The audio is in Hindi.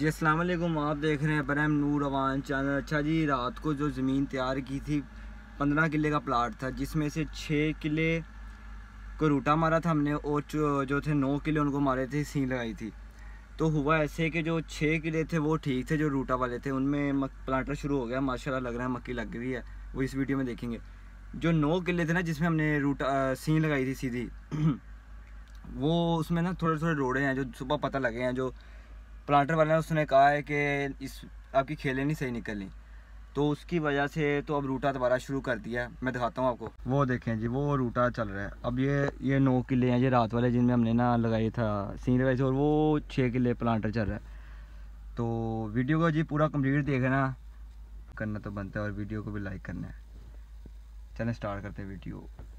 जी अस्सलाम वालेकुम आप देख रहे हैं ब्रह्म नूर अवान चैनल अच्छा जी रात को जो ज़मीन तैयार की थी पंद्रह किले का प्लाट था जिसमें से छः किले को रूटा मारा था हमने और जो थे नौ किले उनको मारे थे सी लगाई थी तो हुआ ऐसे कि जो छः किले थे वो ठीक थे जो रूटा वाले थे उनमें प्लांटर शुरू हो गया माशाल्लाह लग रहा है मक्की लग रही है वो इस वीडियो में देखेंगे जो नौ किले थे ना जिसमें हमने रूटा सी लगाई थी सीधी वो उसमें ना थोड़े थोड़े रोड़े हैं जो सुबह पता लगे हैं जो प्लांटर वाले ने उसने कहा है कि इस आपकी खेलें नहीं सही निकली तो उसकी वजह से तो अब रूटा दोबारा शुरू कर दिया मैं दिखाता हूँ आपको वो देखें जी वो रूटा चल रहा है अब ये ये नौ किले हैं ये रात वाले जिनमें हमने ना लगाया था सीन वाइज और वो छः किले प्लांटर चल रहा है तो वीडियो को जी पूरा कंप्लीट देखना करना तो बनता है और वीडियो को भी लाइक करना है चलें स्टार्ट करते हैं वीडियो